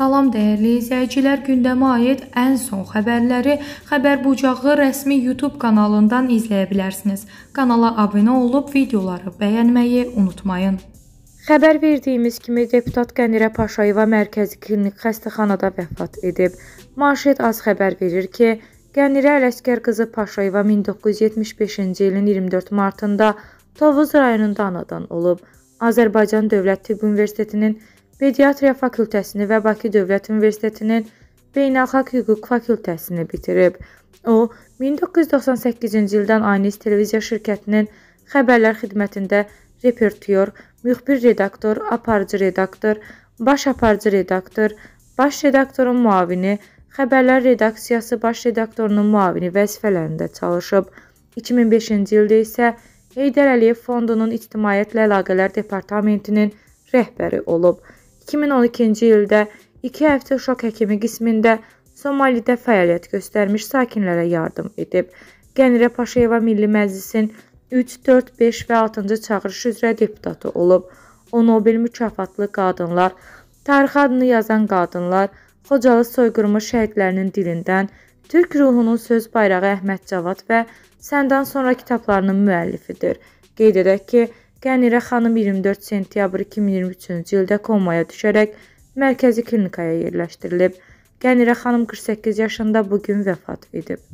Salam dəyərli izləyicilər, gündəmə aid ən son xəbərləri Xəbər Bucağı rəsmi YouTube kanalından izləyə bilərsiniz. Kanala abunə olub videoları bəyənməyi unutmayın. Xəbər verdiyimiz kimi deputat Qənirə Paşayeva mərkəzi klinik xəstəxanada vəfat edib. Manşet az xəbər verir ki, Qənirə Ələskər qızı Paşayeva 1975-ci ilin 24 martında Tovuz rayonunda anadan olub. Azərbaycan Dövlət Tibb Universitetinin Pediatriya fakültəsini və Bakı Dövlət Universitetinin Beynəlxalq Hüquq fakültəsini bitirib. O, 1998-ci ildən Aynis televiziya şirkətinin xəbərlər xidmətində reportyor, müxbir redaktor, aparıcı redaktor, baş aparıcı redaktor, baş redaktorun müavini, xəbərlər redaksiyası baş redaktorunun müavini vəzifələrində çalışıb. 2005-ci ildə isə Heydər Əliyev Fondunun İctimaiyyətlə Əlaqələr Departamentinin rəhbəri olub. 2012-ci ildə 2 həftə uşaq həkimi qismində Somalidə fəaliyyət göstərmiş sakinlərə yardım edib. Qənirə Paşayeva Milli Məclisin 3, 4, 5 və 6-cı çağırışı üzrə deputatı olub. O Nobel mükafatlı qadınlar, tarix adını yazan qadınlar, Xocalı soyqırımı şəhidlərinin dilindən, Türk ruhunun söz bayrağı Əhməd Cavad və Səndən sonra kitablarının müəllifidir. Qeyd edək ki, Qənirə xanım 24 sentyabr 2023-cü ildə komaya düşərək mərkəzi klinikaya yerləşdirilib. Qənirə xanım 48 yaşında bu gün vəfat edib.